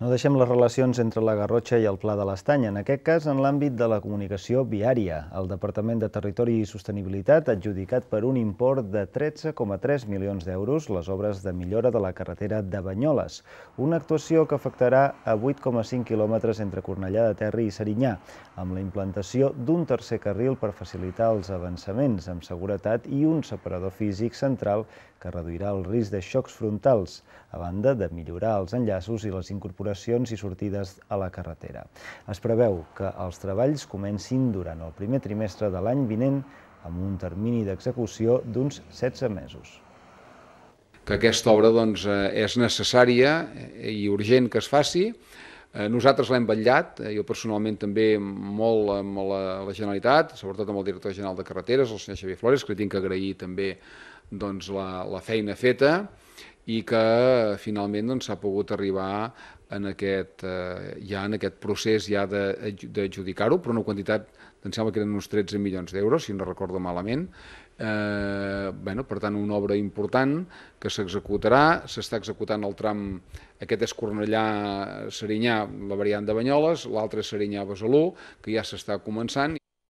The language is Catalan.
No deixem les relacions entre la Garrotxa i el Pla de l'Estany, en aquest cas en l'àmbit de la comunicació viària. El Departament de Territori i Sostenibilitat ha adjudicat per un import de 13,3 milions d'euros les obres de millora de la carretera de Banyoles, una actuació que afectarà a 8,5 quilòmetres entre Cornellà de Terri i Serinyà, amb la implantació d'un tercer carril per facilitar els avançaments amb seguretat i un separador físic central que reduirà el risc de xocs frontals, a banda de millorar els enllaços i les incorporacions inauguracions i sortides a la carretera. Es preveu que els treballs comencin durant el primer trimestre de l'any vinent amb un termini d'execució d'uns 16 mesos. Que aquesta obra doncs, eh, és necessària eh, i urgent que es faci, eh, nosaltres l'hem vetllat, jo personalment també molt amb la, la Generalitat, sobretot amb el director general de carreteres, el senyor Xavier Flores, que tinc que agrair també doncs, la, la feina feta, i que finalment doncs, s'ha doncs, pogut arribar en aquest, eh, ja en aquest procés ja d'adjudicar-ho, però una quantitat, em sembla que eren uns 13 milions d'euros, si no recordo malament. Eh, bueno, per tant, una obra important que s'executarà, s'està executant el tram, aquest és Cornellà-Serinyà, la variant de Banyoles, l'altre és Serinyà-Besalú, que ja s'està començant